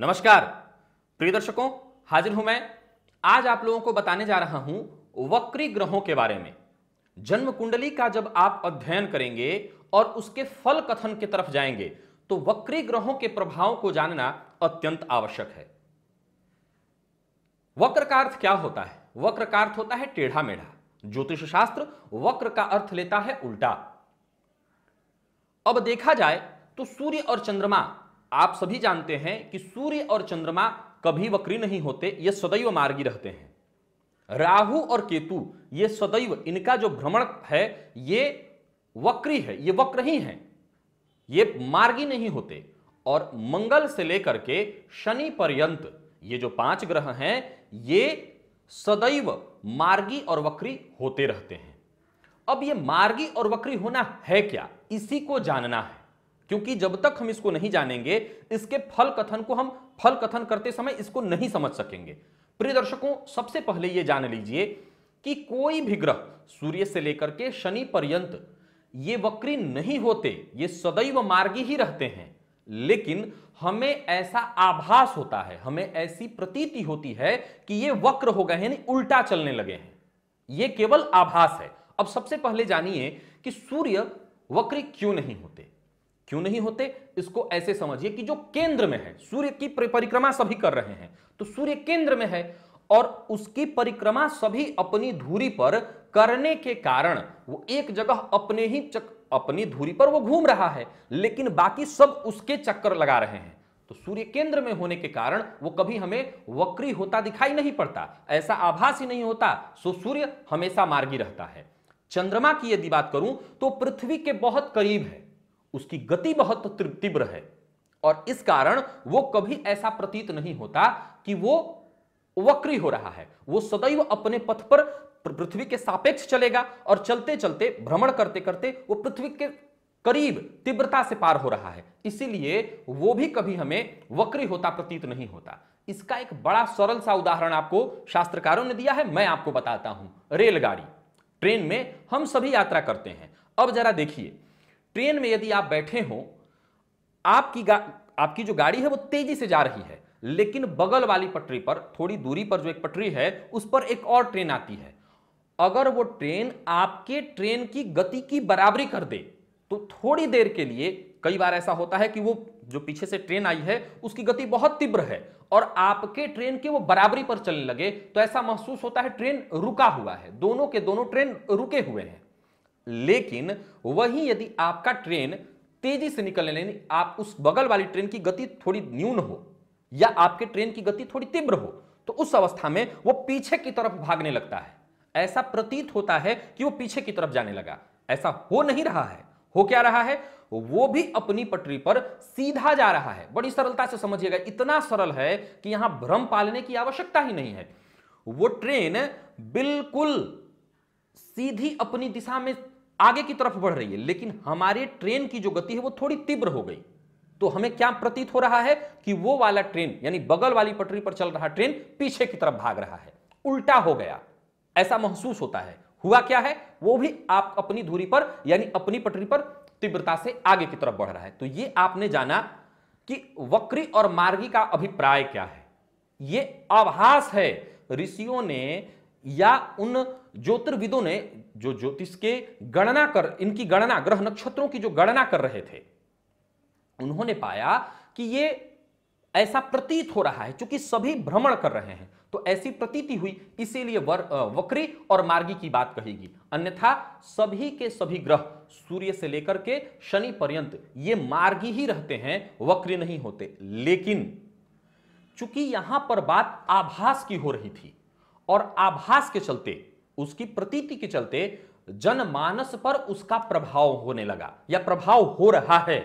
नमस्कार प्रिय दर्शकों हाजिर हूं मैं आज आप लोगों को बताने जा रहा हूं वक्री ग्रहों के बारे में जन्म कुंडली का जब आप अध्ययन करेंगे और उसके फल कथन की तरफ जाएंगे तो वक्री ग्रहों के प्रभाव को जानना अत्यंत आवश्यक है वक्र का अर्थ क्या होता है वक्र का अर्थ होता है टेढ़ा मेढ़ा ज्योतिष शास्त्र वक्र का अर्थ लेता है उल्टा अब देखा जाए तो सूर्य और चंद्रमा आप सभी जानते हैं कि सूर्य और चंद्रमा कभी वक्री नहीं होते ये सदैव मार्गी रहते हैं राहु और केतु ये सदैव इनका जो भ्रमण है ये वक्री है ये वक्र ही है ये मार्गी नहीं होते और मंगल से लेकर के शनि पर्यंत ये जो पांच ग्रह हैं ये सदैव मार्गी और वक्री होते रहते हैं अब ये मार्गी और वक्री होना है क्या इसी को जानना है क्योंकि जब तक हम इसको नहीं जानेंगे इसके फल कथन को हम फल कथन करते समय इसको नहीं समझ सकेंगे प्रिय दर्शकों सबसे पहले ये जान लीजिए कि कोई भी ग्रह सूर्य से लेकर के शनि पर्यंत ये वक्री नहीं होते ये सदैव मार्गी ही रहते हैं लेकिन हमें ऐसा आभास होता है हमें ऐसी प्रतीति होती है कि ये वक्र हो गए हैं उल्टा चलने लगे हैं ये केवल आभास है अब सबसे पहले जानिए कि सूर्य वक्री क्यों नहीं होते क्यों नहीं होते इसको ऐसे समझिए कि जो केंद्र में है सूर्य की परिक्रमा सभी कर रहे हैं तो सूर्य केंद्र में है और उसकी परिक्रमा सभी अपनी धूरी पर करने के कारण वो एक जगह अपने ही चक अपनी धूरी पर वो घूम रहा है लेकिन बाकी सब उसके चक्कर लगा रहे हैं तो सूर्य केंद्र में होने के कारण वो कभी हमें वक्री होता दिखाई नहीं पड़ता ऐसा आभास ही नहीं होता सो सूर्य हमेशा मार्गी रहता है चंद्रमा की यदि बात करूं तो पृथ्वी के बहुत करीब है उसकी गति बहुत तीव्र है और इस कारण वो कभी ऐसा प्रतीत नहीं होता कि वो वक्री हो रहा है वो सदैव अपने पथ पर पृथ्वी के सापेक्ष चलेगा और चलते चलते भ्रमण करते करते वो पृथ्वी के करीब तीव्रता से पार हो रहा है इसीलिए वो भी कभी हमें वक्री होता प्रतीत नहीं होता इसका एक बड़ा सरल सा उदाहरण आपको शास्त्रकारों ने दिया है मैं आपको बताता हूं रेलगाड़ी ट्रेन में हम सभी यात्रा करते हैं अब जरा देखिए ट्रेन में यदि आप बैठे हो आपकी आपकी जो गाड़ी है वो तेजी से जा रही है लेकिन बगल वाली पटरी पर थोड़ी दूरी पर जो एक पटरी है उस पर एक और ट्रेन आती है अगर वो ट्रेन आपके ट्रेन की गति की बराबरी कर दे तो थोड़ी देर के लिए कई बार ऐसा होता है कि वो जो पीछे से ट्रेन आई है उसकी गति बहुत तीव्र है और आपके ट्रेन के वो बराबरी पर चलने लगे तो ऐसा महसूस होता है ट्रेन रुका हुआ है दोनों के दोनों ट्रेन रुके हुए हैं लेकिन वहीं यदि आपका ट्रेन तेजी से निकलने यानी आप उस बगल वाली ट्रेन की गति थोड़ी न्यून हो या आपके ट्रेन की गति थोड़ी तीव्र हो तो उस अवस्था में वो पीछे की तरफ भागने लगता है ऐसा प्रतीत होता है कि वो पीछे की तरफ जाने लगा ऐसा हो नहीं रहा है हो क्या रहा है वो भी अपनी पटरी पर सीधा जा रहा है बड़ी सरलता से समझिएगा इतना सरल है कि यहां भ्रम पालने की आवश्यकता ही नहीं है वो ट्रेन बिल्कुल सीधी अपनी दिशा में आगे की तरफ बढ़ रही है लेकिन हमारे ट्रेन की जो गति है वो थोड़ी तीव्र हो गई तो हमें क्या प्रतीत हो रहा है कि वो वाला ट्रेन यानी बगल वाली पटरी पर चल रहा ट्रेन पीछे की तरफ भाग रहा है उल्टा हो गया ऐसा महसूस होता है हुआ क्या है वो भी आप अपनी धुरी पर यानी अपनी पटरी पर तीव्रता से आगे की तरफ बढ़ रहा है तो ये आपने जाना कि वक्री और मार्गी का अभिप्राय क्या है ये आभास है ऋषियों ने या उन ज्योतिर्विदों ने जो ज्योतिष के गणना कर इनकी गणना ग्रह नक्षत्रों की जो गणना कर रहे थे उन्होंने पाया कि ये ऐसा प्रतीत हो रहा है क्योंकि सभी भ्रमण कर रहे हैं तो ऐसी प्रतीति हुई इसीलिए वक्री और मार्गी की बात कहेगी अन्यथा सभी के सभी ग्रह सूर्य से लेकर के शनि पर्यंत ये मार्गी ही रहते हैं वक्री नहीं होते लेकिन चूंकि यहां पर बात आभास की हो रही थी और आभास के चलते उसकी प्रतीति के चलते जनमानस पर उसका प्रभाव होने लगा या प्रभाव हो रहा है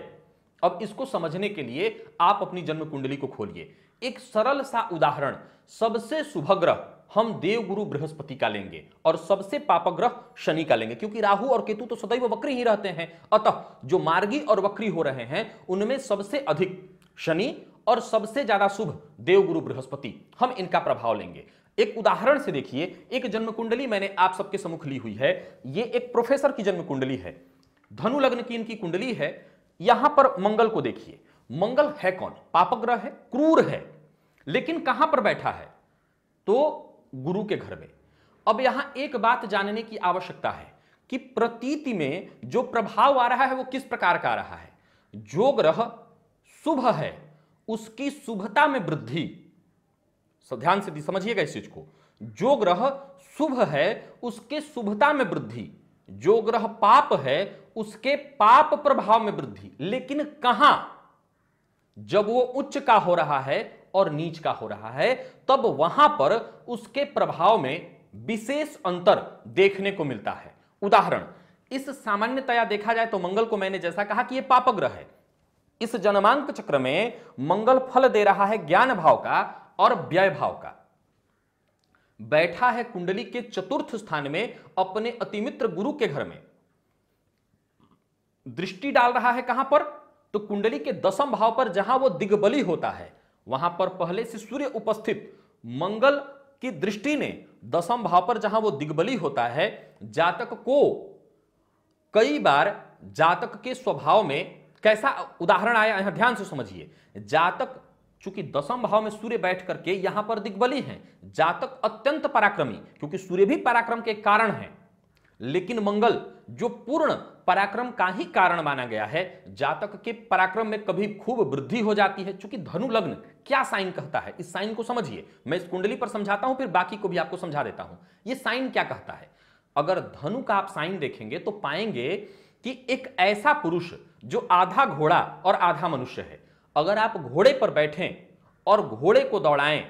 अब इसको समझने के लिए आप अपनी जन्म कुंडली को खोलिए एक सरल सा उदाहरण सबसे शुभग्रह हम देवगुरु बृहस्पति का लेंगे और सबसे पापग्रह शनि का लेंगे क्योंकि राहु और केतु तो सदैव वक्री ही रहते हैं अतः जो मार्गी और वक्री हो रहे हैं उनमें सबसे अधिक शनि और सबसे ज्यादा शुभ देवगुरु बृहस्पति हम इनका प्रभाव लेंगे एक उदाहरण से देखिए एक जन्म कुंडली मैंने आप सबके समुख ली हुई है ये एक प्रोफेसर की जन्म कुंडली है धनु लग्न की इनकी कुंडली है यहां पर मंगल को देखिए मंगल है कौन पापग्रह है क्रूर है लेकिन कहां पर बैठा है तो गुरु के घर में अब यहां एक बात जानने की आवश्यकता है कि प्रतीति में जो प्रभाव आ रहा है वो किस प्रकार का आ रहा है जो ग्रह शुभ है उसकी शुभता में वृद्धि ध्यान से समझिएगा इस चीज को जो ग्रह शुभ है उसके शुभता में वृद्धि जो ग्रह पाप है उसके पाप प्रभाव में वृद्धि लेकिन कहां जब वो उच्च का हो रहा है और नीच का हो रहा है तब वहां पर उसके प्रभाव में विशेष अंतर देखने को मिलता है उदाहरण इस सामान्यतया देखा जाए तो मंगल को मैंने जैसा कहा कि यह ग्रह है इस जन्मांक चक्र में मंगल फल दे रहा है ज्ञान भाव का और व्यय भाव का बैठा है कुंडली के चतुर्थ स्थान में अपने अतिमित्र गुरु के घर में दृष्टि डाल रहा है कहां पर तो कुंडली के दसम भाव पर जहां वो दिग्बली होता है वहां पर पहले से सूर्य उपस्थित मंगल की दृष्टि ने दसम भाव पर जहां वो दिग्बली होता है जातक को कई बार जातक के स्वभाव में कैसा उदाहरण आया ध्यान से समझिए जातक चूंकि दसम भाव में सूर्य बैठ करके यहां पर दिग्बली हैं जातक अत्यंत पराक्रमी क्योंकि सूर्य भी पराक्रम के कारण है लेकिन मंगल जो पूर्ण पराक्रम का ही कारण माना गया है जातक के पराक्रम में कभी खूब वृद्धि हो जाती है चूंकि धनु लग्न क्या साइन कहता है इस साइन को समझिए मैं इस कुंडली पर समझाता हूं फिर बाकी को भी आपको समझा देता हूं ये साइन क्या कहता है अगर धनु का आप साइन देखेंगे तो पाएंगे कि एक ऐसा पुरुष जो आधा घोड़ा और आधा मनुष्य है अगर आप घोड़े पर बैठें और घोड़े को दौड़ाएं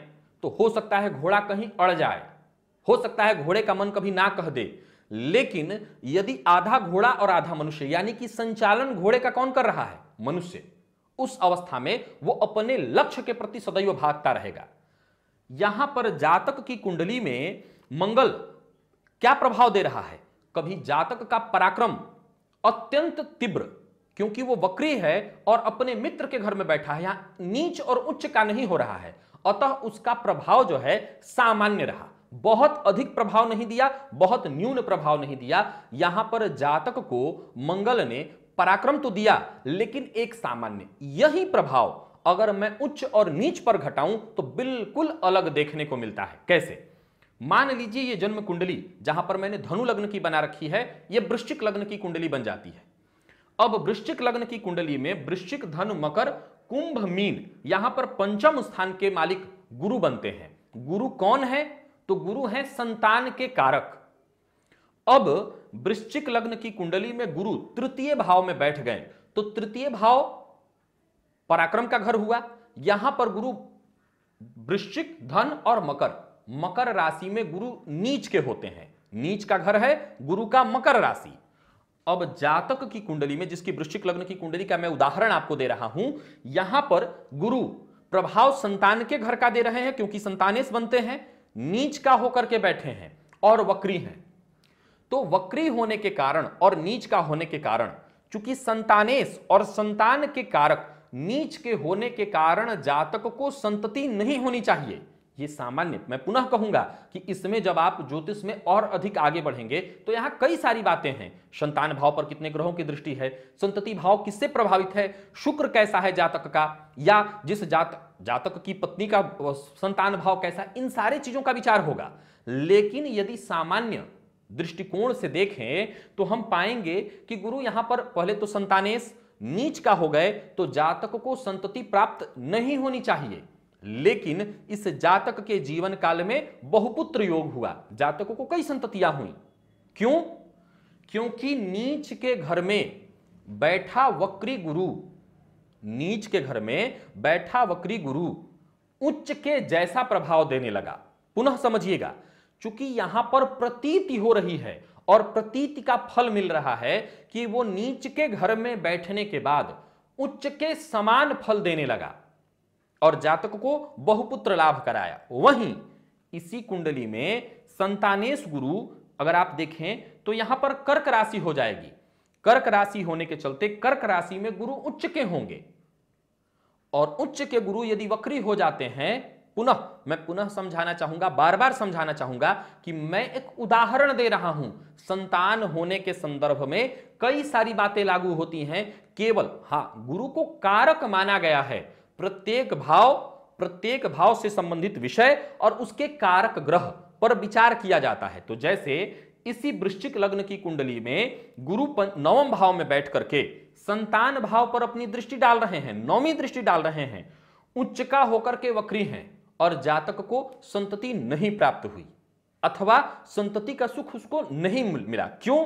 तो हो सकता है घोड़ा कहीं अड़ जाए हो सकता है घोड़े का मन कभी ना कह दे लेकिन यदि आधा घोड़ा और आधा मनुष्य यानी कि संचालन घोड़े का कौन कर रहा है मनुष्य उस अवस्था में वो अपने लक्ष्य के प्रति सदैव भागता रहेगा यहां पर जातक की कुंडली में मंगल क्या प्रभाव दे रहा है कभी जातक का पराक्रम अत्यंत तीव्र क्योंकि वो वक्री है और अपने मित्र के घर में बैठा है यहां नीच और उच्च का नहीं हो रहा है अतः उसका प्रभाव जो है सामान्य रहा बहुत अधिक प्रभाव नहीं दिया बहुत न्यून प्रभाव नहीं दिया यहां पर जातक को मंगल ने पराक्रम तो दिया लेकिन एक सामान्य यही प्रभाव अगर मैं उच्च और नीच पर घटाऊं तो बिल्कुल अलग देखने को मिलता है कैसे मान लीजिए ये जन्म कुंडली जहां पर मैंने धनु लग्न की बना रखी है यह वृश्चिक लग्न की कुंडली बन जाती है अब वृश्चिक लग्न की कुंडली में वृश्चिक धन मकर कुंभ मीन यहां पर पंचम स्थान के मालिक गुरु बनते हैं गुरु कौन है तो गुरु है संतान के कारक अब वृश्चिक लग्न की कुंडली में गुरु तृतीय भाव में बैठ गए तो तृतीय भाव पराक्रम का घर हुआ यहां पर गुरु वृश्चिक धन और मकर मकर राशि में गुरु नीच के होते हैं नीच का घर है गुरु का मकर राशि अब जातक की कुंडली में जिसकी वृश्चिक लग्न की कुंडली का मैं उदाहरण आपको दे रहा हूं यहां पर गुरु प्रभाव संतान के घर का दे रहे हैं क्योंकि संतानेश बनते हैं नीच का होकर के बैठे हैं और वक्री हैं तो वक्री होने के कारण और नीच का होने के कारण चूंकि संतानेश और संतान के कारक नीच के होने के कारण जातक को संतति नहीं होनी चाहिए ये सामान्य मैं पुनः कहूंगा कि इसमें जब आप ज्योतिष में और अधिक आगे बढ़ेंगे तो यहाँ कई सारी बातें हैं संतान भाव पर कितने ग्रहों की दृष्टि है संतति भाव किससे प्रभावित है शुक्र कैसा है जातक का या जिस जात जातक की पत्नी का संतान भाव कैसा इन सारी चीजों का विचार होगा लेकिन यदि सामान्य दृष्टिकोण से देखें तो हम पाएंगे कि गुरु यहां पर पहले तो संतानेश नीच का हो गए तो जातक को संतति प्राप्त नहीं होनी चाहिए लेकिन इस जातक के जीवन काल में बहुपुत्र योग हुआ जातकों को कई संततियां हुई क्यों क्योंकि नीच के घर में बैठा वक्री गुरु नीच के घर में बैठा वक्री गुरु उच्च के जैसा प्रभाव देने लगा पुनः समझिएगा चूंकि यहां पर प्रतीति हो रही है और प्रतीति का फल मिल रहा है कि वो नीच के घर में बैठने के बाद उच्च के समान फल देने लगा और जातक को बहुपुत्र लाभ कराया वहीं इसी कुंडली में संतानेश गुरु अगर आप देखें तो यहां पर कर्क राशि हो जाएगी कर्क राशि होने के चलते कर्क राशि में गुरु उच्च के होंगे और उच्च के गुरु यदि वक्री हो जाते हैं पुनः मैं पुनः समझाना चाहूंगा बार बार समझाना चाहूंगा कि मैं एक उदाहरण दे रहा हूं संतान होने के संदर्भ में कई सारी बातें लागू होती हैं केवल हाँ गुरु को कारक माना गया है प्रत्येक भाव प्रत्येक भाव से संबंधित विषय और उसके कारक ग्रह पर विचार किया जाता है तो जैसे इसी वृश्चिक लग्न की कुंडली में गुरु नवम भाव में बैठ करके संतान भाव पर अपनी दृष्टि डाल रहे हैं नौमी दृष्टि डाल रहे हैं उच्च का होकर के वक्री हैं और जातक को संतति नहीं प्राप्त हुई अथवा संतति का सुख उसको नहीं मिला क्यों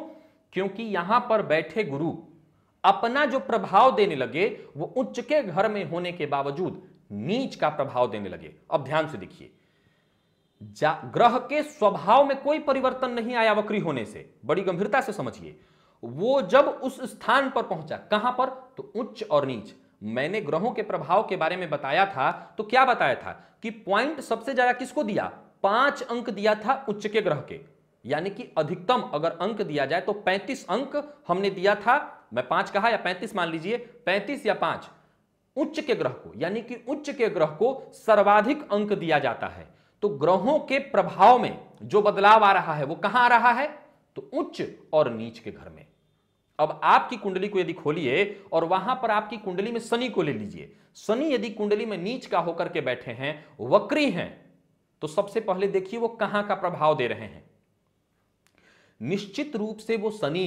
क्योंकि यहां पर बैठे गुरु अपना जो प्रभाव देने लगे वो उच्च के घर में होने के बावजूद नीच का प्रभाव देने लगे अब ध्यान से देखिए ग्रह के स्वभाव में कोई परिवर्तन नहीं आया वक्री होने से बड़ी गंभीरता से समझिए वो जब उस स्थान पर पहुंचा कहां पर तो उच्च और नीच मैंने ग्रहों के प्रभाव के बारे में बताया था तो क्या बताया था कि पॉइंट सबसे ज्यादा किसको दिया पांच अंक दिया था उच्च के ग्रह के यानी कि अधिकतम अगर अंक दिया जाए तो 35 अंक हमने दिया था मैं पांच कहा या 35 मान लीजिए 35 या पांच उच्च के ग्रह को यानी कि उच्च के ग्रह को सर्वाधिक अंक दिया जाता है तो ग्रहों के प्रभाव में जो बदलाव आ रहा है वो कहां आ रहा है तो उच्च और नीच के घर में अब आपकी कुंडली को यदि खोलिए और वहां पर आपकी कुंडली में शनि को ले लीजिए शनि यदि कुंडली में नीच का होकर के बैठे हैं वक्री हैं तो सबसे पहले देखिए वो कहां का प्रभाव दे रहे हैं निश्चित रूप से वो शनि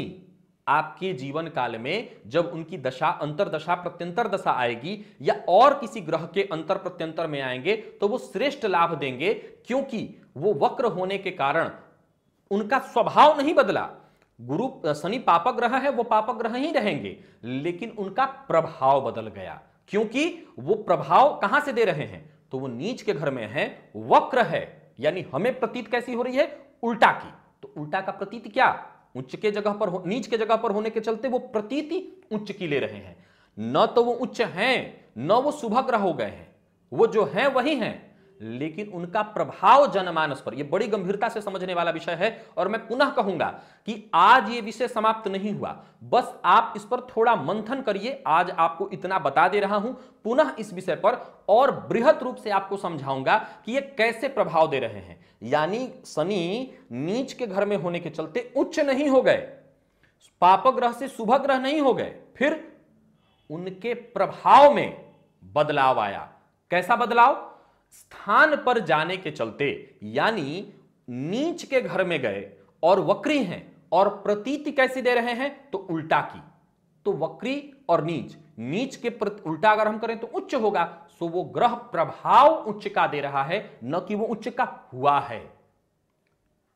आपके जीवन काल में जब उनकी दशा अंतर दशा प्रत्यंतर दशा आएगी या और किसी ग्रह के अंतर प्रत्यंतर में आएंगे तो वो श्रेष्ठ लाभ देंगे क्योंकि वो वक्र होने के कारण उनका स्वभाव नहीं बदला गुरु शनि पापक ग्रह है वो पापक ग्रह ही रहेंगे लेकिन उनका प्रभाव बदल गया क्योंकि वो प्रभाव कहां से दे रहे हैं तो वो नीच के घर में है वक्र है यानी हमें प्रतीत कैसी हो रही है उल्टा की उल्टा का प्रतीत क्या उच्च के जगह पर नीच के जगह पर होने के चलते वो प्रतीति उच्च की ले रहे हैं न तो वो उच्च हैं न वो शुभग्रह हो गए हैं वो जो हैं वही हैं लेकिन उनका प्रभाव जनमानस पर यह बड़ी गंभीरता से समझने वाला विषय है और मैं पुनः कहूंगा कि आज ये विषय समाप्त नहीं हुआ बस आप इस पर थोड़ा मंथन करिए आज आपको इतना बता दे रहा हूं पुनः इस विषय पर और बृहत रूप से आपको समझाऊंगा कि ये कैसे प्रभाव दे रहे हैं यानी शनि नीच के घर में होने के चलते उच्च नहीं हो गए पाप ग्रह से शुभ ग्रह नहीं हो गए फिर उनके प्रभाव में बदलाव आया कैसा बदलाव स्थान पर जाने के चलते यानी नीच के घर में गए और वक्री हैं और प्रतीति कैसी दे रहे हैं तो उल्टा की तो वक्री और नीच नीच के उल्टा अगर हम करें तो उच्च होगा सो वो ग्रह प्रभाव उच्च का दे रहा है न कि वो उच्च का हुआ है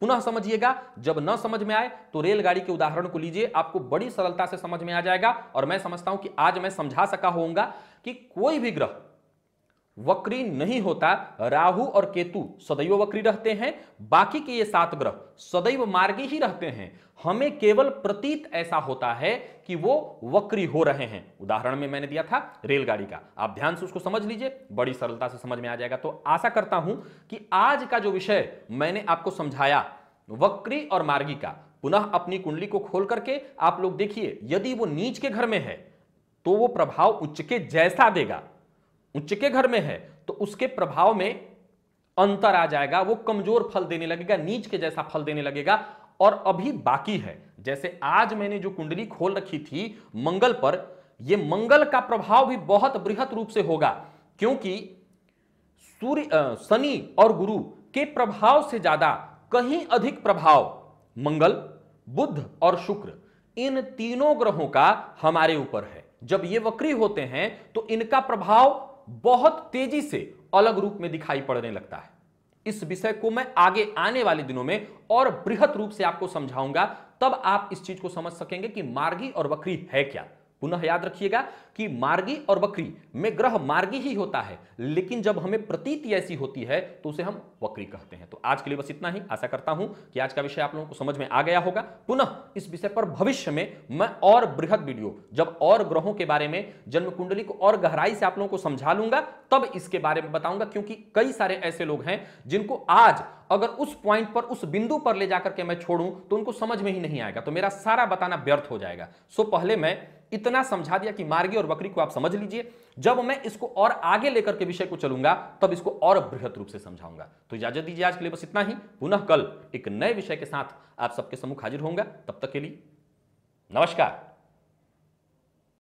पुनः समझिएगा जब न समझ में आए तो रेलगाड़ी के उदाहरण को लीजिए आपको बड़ी सरलता से समझ में आ जाएगा और मैं समझता हूं कि आज मैं समझा सका होऊंगा कि कोई भी ग्रह वक्री नहीं होता राहु और केतु सदैव वक्री रहते हैं बाकी के ये सात ग्रह सदैव मार्गी ही रहते हैं हमें केवल प्रतीत ऐसा होता है कि वो वक्री हो रहे हैं उदाहरण में मैंने दिया था रेलगाड़ी का आप ध्यान से उसको समझ लीजिए बड़ी सरलता से समझ में आ जाएगा तो आशा करता हूं कि आज का जो विषय मैंने आपको समझाया वक्री और मार्गी का पुनः अपनी कुंडली को खोल करके आप लोग देखिए यदि वो नीच के घर में है तो वो प्रभाव उच्च के जैसा देगा उच्च के घर में है तो उसके प्रभाव में अंतर आ जाएगा वो कमजोर फल देने लगेगा नीच के जैसा फल देने लगेगा और अभी बाकी है जैसे आज मैंने जो कुंडली खोल रखी थी मंगल पर ये मंगल का प्रभाव भी बहुत बृहत रूप से होगा क्योंकि सूर्य शनि और गुरु के प्रभाव से ज्यादा कहीं अधिक प्रभाव मंगल बुध और शुक्र इन तीनों ग्रहों का हमारे ऊपर है जब ये वक्री होते हैं तो इनका प्रभाव बहुत तेजी से अलग रूप में दिखाई पड़ने लगता है इस विषय को मैं आगे आने वाले दिनों में और बृहत रूप से आपको समझाऊंगा तब आप इस चीज को समझ सकेंगे कि मार्गी और वक्री है क्या पुनः याद रखिएगा कि मार्गी और वक्री में ग्रह मार्गी ही होता है लेकिन जब हमें प्रतीति ऐसी होती है तो उसे हम वक्री कहते हैं तो आज के लिए बस इतना ही आशा करता हूं कि आज का विषय आप लोगों को समझ में आ गया होगा पुनः इस विषय पर भविष्य में मैं और बृहद वीडियो जब और ग्रहों के बारे में जन्म कुंडली को और गहराई से आप लोगों को समझा लूंगा तब इसके बारे में बताऊंगा क्योंकि कई सारे ऐसे लोग हैं जिनको आज अगर उस पॉइंट पर उस बिंदु पर ले जाकर के मैं छोड़ूं तो उनको समझ में ही नहीं आएगा तो मेरा सारा बताना व्यर्थ हो जाएगा सो पहले मैं इतना समझा दिया कि मार्गी और वक्री को आप समझ लीजिए जब मैं इसको और आगे लेकर के विषय को चलूंगा तब इसको और बृहत रूप से समझाऊंगा तो इजाजत दीजिए आज के लिए बस इतना ही पुनः कल एक नए विषय के साथ आप सबके सम्मुख हाजिर होंगे तब तक के लिए नमस्कार